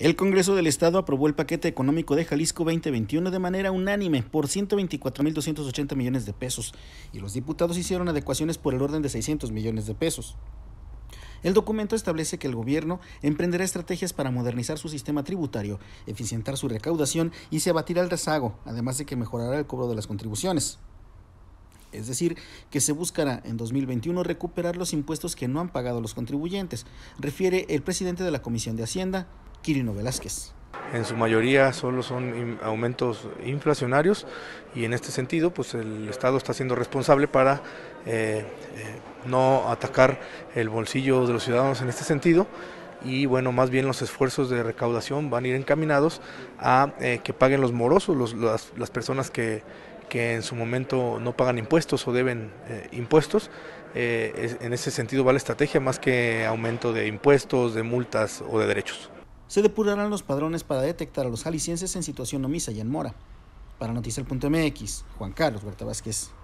El Congreso del Estado aprobó el paquete económico de Jalisco 2021 de manera unánime por 124.280 millones de pesos y los diputados hicieron adecuaciones por el orden de 600 millones de pesos. El documento establece que el gobierno emprenderá estrategias para modernizar su sistema tributario, eficientar su recaudación y se abatirá el rezago, además de que mejorará el cobro de las contribuciones. Es decir, que se buscará en 2021 recuperar los impuestos que no han pagado los contribuyentes, refiere el presidente de la Comisión de Hacienda, Quirino Velázquez. En su mayoría solo son aumentos inflacionarios y en este sentido pues el Estado está siendo responsable para eh, eh, no atacar el bolsillo de los ciudadanos en este sentido y bueno, más bien los esfuerzos de recaudación van a ir encaminados a eh, que paguen los morosos, las, personas que, en su momento no pagan impuestos o deben impuestos. en ese sentido va la estrategia más que aumento de impuestos, de multas o de derechos se depurarán los padrones para detectar a los jaliscienses en situación omisa y en mora. Para Noticiar.mx, Juan Carlos Berta Vázquez.